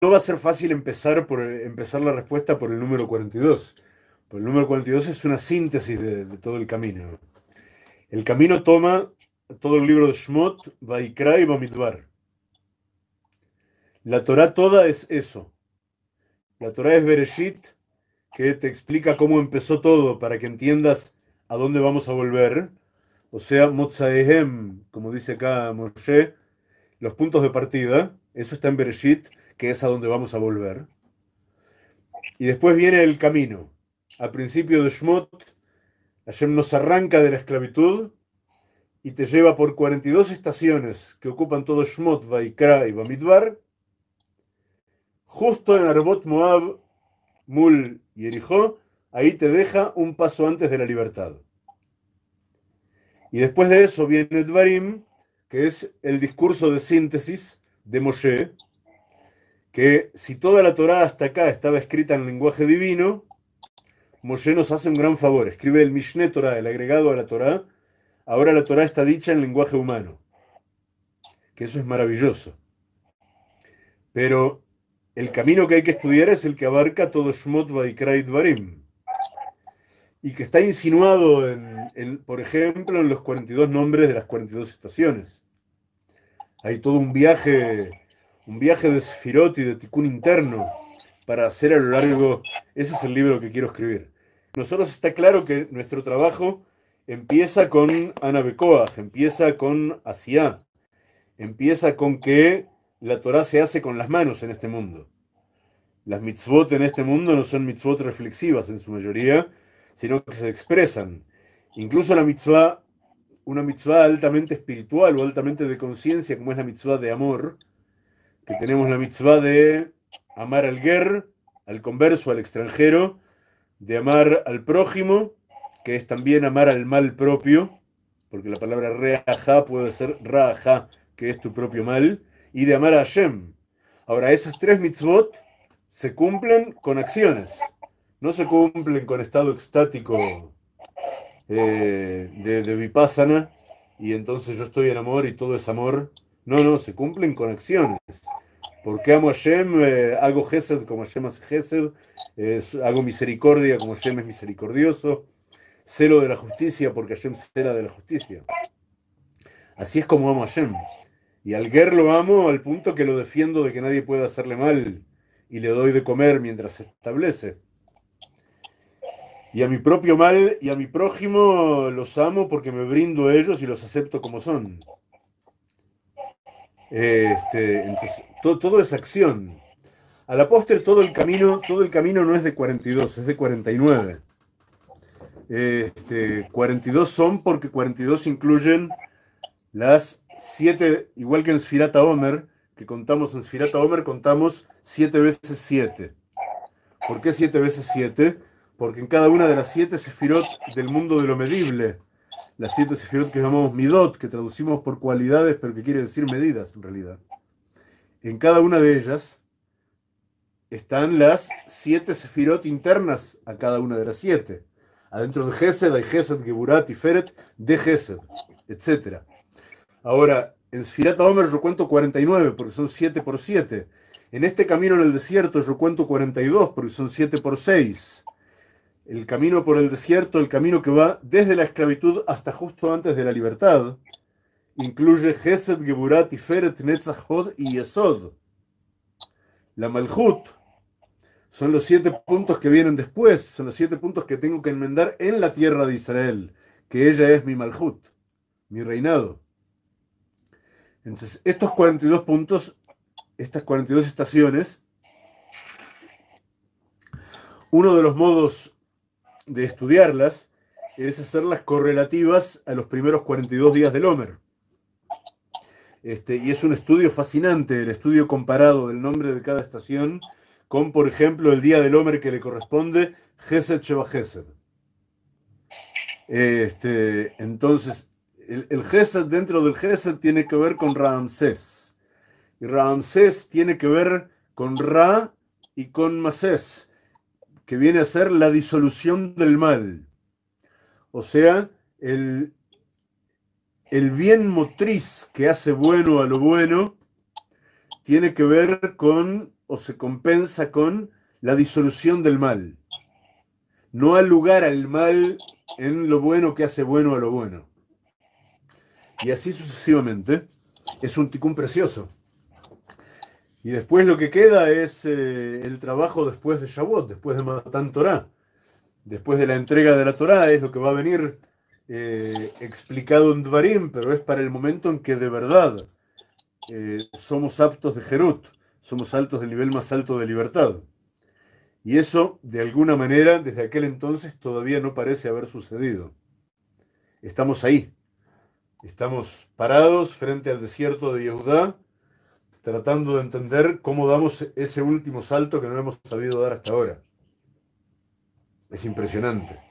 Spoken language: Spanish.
no va a ser fácil empezar, por, empezar la respuesta por el número 42. Por el número 42 es una síntesis de, todo el camino. El camino toma todo el libro de Shmot, Vaikra y Bamidbar. La Torah toda es eso. La Torah es Bereshit, que te explica cómo empezó todo para que entiendas a dónde vamos a volver. O sea, Motzaehem, como dice acá Moshe, los puntos de partida. Eso está en Bereshit que es a donde vamos a volver. Y después viene el camino. Al principio de Shmot, Hashem nos arranca de la esclavitud y te lleva por 42 estaciones que ocupan todo Shmot, Vaikra y Bamidbar, justo en Arbot Moab, Mul y Erijó, ahí te deja un paso antes de la libertad. Y después de eso viene el Dvarim, que es el discurso de síntesis de Moshe, que si toda la Torá hasta acá estaba escrita en lenguaje divino, Moshe nos hace un gran favor, escribe el Mishneh Torah, el agregado a la Torá, ahora la Torá está dicha en lenguaje humano, que eso es maravilloso. Pero el camino que hay que estudiar es el que abarca todo Shmot y y que está insinuado, en, por ejemplo, en los 42 nombres de las 42 estaciones. Hay todo un viaje un viaje de Sefirot y de Tikkun interno para hacer a lo largo. Ese es el libro que quiero escribir. Nosotros está claro que nuestro trabajo empieza con Ana empieza con Asia, empieza con que la Torah se hace con las manos en este mundo. Las mitzvot en este mundo no son mitzvot reflexivas en su mayoría, sino que se expresan. Incluso la mitzvah, una mitzvah altamente espiritual o altamente de conciencia, como es la mitzvah de amor, que tenemos la mitzvah de amar al guerrero, al converso, al extranjero, de amar al prójimo, que es también amar al mal propio, porque la palabra reajá puede ser raja, que es tu propio mal, y de amar a Hashem. Ahora, esas tres mitzvot se cumplen con acciones, no se cumplen con estado estático eh, de, de y entonces yo estoy en amor y todo es amor. No, no, se cumplen con acciones. Porque amo a Hashem, eh, hago Gesed como Hashem hace Gesed, eh, hago misericordia como Hashem es misericordioso, celo de la justicia porque Hashem cela de la justicia. Así es como amo a Hashem. Y al Ger lo amo al punto que lo defiendo de que nadie pueda hacerle mal y le doy de comer mientras se establece. Y a mi propio mal y a mi prójimo los amo porque me brindo a ellos y los acepto como son. Este, entonces, todo, es acción. A la postre todo el camino, todo el camino no es de 42, es de 49. Este, 42 son porque 42 incluyen las 7, igual que en Sfirata Homer, que contamos en Sfirata Homer, contamos 7 veces 7. ¿Por qué 7 veces 7? Porque en cada una de las 7 Sefirot del mundo de lo medible las siete sefirot que llamamos midot, que traducimos por cualidades, pero que quiere decir medidas en realidad. En cada una de ellas están las siete sefirot internas a cada una de las siete. Adentro de Gesed hay Gesed, Geburat y Feret de Gesed, etc. Ahora, en Sfirat Omer yo cuento 49 porque son 7 por 7. En este camino en el desierto yo cuento 42 porque son 7 por 6 el camino por el desierto, el camino que va desde la esclavitud hasta justo antes de la libertad, incluye Gesed, Geburat, Tiferet, Netzach, y Esod. La Malhut son los siete puntos que vienen después, son los siete puntos que tengo que enmendar en la tierra de Israel, que ella es mi Malhut, mi reinado. Entonces, estos 42 puntos, estas 42 estaciones, uno de los modos de estudiarlas es hacerlas correlativas a los primeros 42 días del Homer. Este, y es un estudio fascinante, el estudio comparado del nombre de cada estación con, por ejemplo, el día del Homer que le corresponde, Geset Sheba Geset. Este, entonces, el, el Geset dentro del Geset tiene que ver con Ramsés. Y Ramsés tiene que ver con Ra y con Masés que viene a ser la disolución del mal. O sea, el, el bien motriz que hace bueno a lo bueno tiene que ver con o se compensa con la disolución del mal. No hay lugar al mal en lo bueno que hace bueno a lo bueno. Y así sucesivamente. Es un ticún precioso. Y después lo que queda es eh, el trabajo después de Shavuot, después de Matan Torah. Después de la entrega de la Torah es lo que va a venir eh, explicado en Dvarim, pero es para el momento en que de verdad eh, somos aptos de Jerut, somos altos del nivel más alto de libertad. Y eso, de alguna manera, desde aquel entonces todavía no parece haber sucedido. Estamos ahí. Estamos parados frente al desierto de Yehudá tratando de entender cómo damos ese último salto que no hemos sabido dar hasta ahora. Es impresionante.